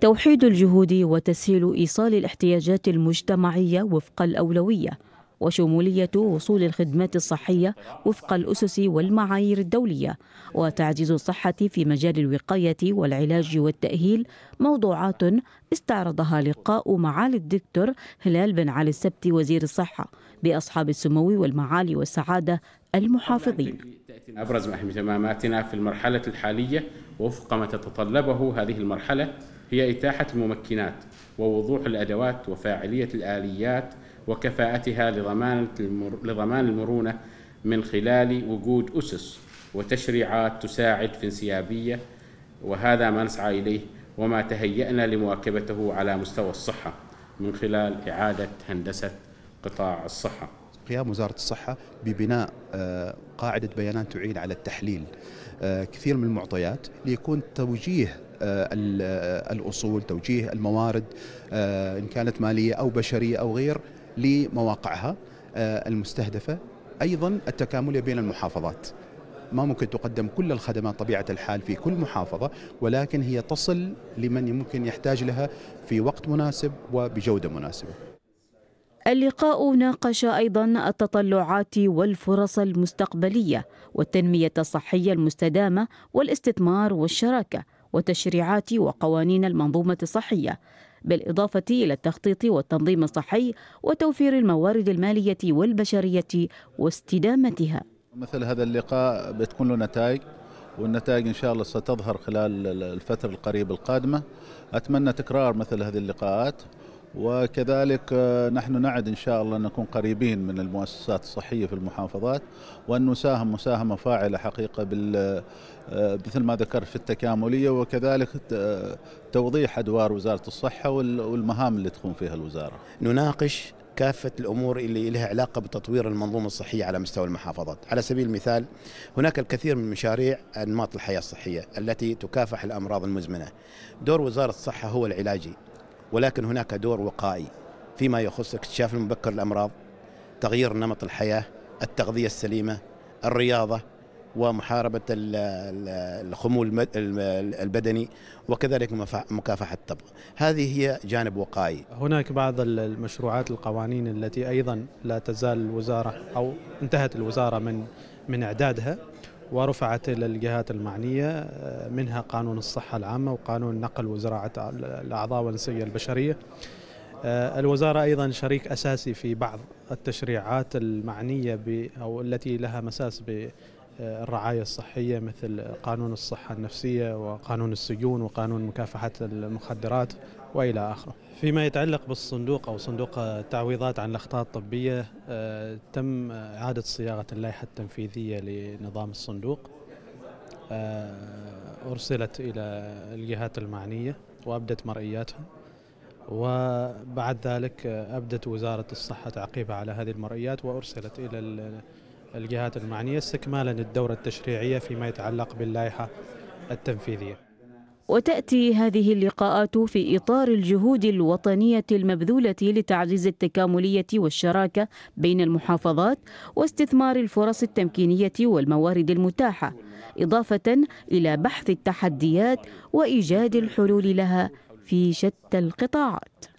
توحيد الجهود وتسهيل إيصال الاحتياجات المجتمعية وفق الأولوية وشمولية وصول الخدمات الصحية وفق الأسس والمعايير الدولية وتعزيز الصحة في مجال الوقاية والعلاج والتأهيل موضوعات استعرضها لقاء معالي الدكتور هلال بن علي السبتي وزير الصحة بأصحاب السمو والمعالي والسعادة المحافظين أبرز اهتماماتنا في المرحلة الحالية وفق ما تتطلبه هذه المرحلة هي إتاحة الممكنات ووضوح الأدوات وفاعلية الآليات وكفاءتها لضمان لضمان المرونة من خلال وجود أسس وتشريعات تساعد في انسيابية وهذا ما نسعى إليه وما تهيأنا لمواكبته على مستوى الصحة من خلال إعادة هندسة قطاع الصحة قيام وزاره الصحه ببناء آه، قاعده بيانات تعين على التحليل آه، كثير من المعطيات ليكون توجيه آه، الاصول توجيه الموارد ان كانت ماليه او بشريه او غير لمواقعها المستهدفه ايضا التكامليه بين المحافظات ما ممكن تقدم كل الخدمات طبيعة الحال في كل محافظة ولكن هي تصل لمن ممكن يحتاج لها في وقت مناسب وبجودة مناسبة اللقاء ناقش ايضا التطلعات والفرص المستقبليه والتنميه الصحيه المستدامه والاستثمار والشراكه وتشريعات وقوانين المنظومه الصحيه بالاضافه الى التخطيط والتنظيم الصحي وتوفير الموارد الماليه والبشريه واستدامتها مثل هذا اللقاء بتكون له نتائج والنتائج ان شاء الله ستظهر خلال الفتره القريبه القادمه اتمنى تكرار مثل هذه اللقاءات وكذلك آه، نحن نعد إن شاء الله نكون قريبين من المؤسسات الصحية في المحافظات وأن نساهم مساهمة فاعلة حقيقة بال آه، مثل ما ذكرت في التكاملية وكذلك آه، توضيح أدوار وزارة الصحة والمهام اللي تقوم فيها الوزارة نناقش كافة الأمور اللي لها علاقة بتطوير المنظومة الصحية على مستوى المحافظات على سبيل المثال هناك الكثير من مشاريع أنماط الحياة الصحية التي تكافح الأمراض المزمنة دور وزارة الصحة هو العلاجي ولكن هناك دور وقائي فيما يخص اكتشاف المبكر الأمراض تغيير نمط الحياة التغذية السليمة الرياضة ومحاربة الخمول البدني وكذلك مكافحة الطبخ هذه هي جانب وقائي هناك بعض المشروعات القوانين التي أيضا لا تزال الوزارة أو انتهت الوزارة من من إعدادها ورفعت إلى الجهات المعنية آه، منها قانون الصحة العامة وقانون نقل وزراعة الأعضاء والنسية البشرية آه، الوزارة أيضا شريك أساسي في بعض التشريعات المعنية أو التي لها مساس الرعاية الصحية مثل قانون الصحة النفسية وقانون السجون وقانون مكافحة المخدرات وإلى آخره فيما يتعلق بالصندوق أو صندوق التعويضات عن الأخطاء الطبية آه، تم إعادة صياغة اللائحة التنفيذية لنظام الصندوق آه، أرسلت إلى الجهات المعنية وأبدت مرئياتها وبعد ذلك آه، أبدت وزارة الصحة تعقيبها على هذه المرئيات وأرسلت إلى الجهات المعنية استكمالا الدورة التشريعية فيما يتعلق باللائحة التنفيذية وتأتي هذه اللقاءات في إطار الجهود الوطنية المبذولة لتعزيز التكاملية والشراكة بين المحافظات واستثمار الفرص التمكينية والموارد المتاحة إضافة إلى بحث التحديات وإيجاد الحلول لها في شتى القطاعات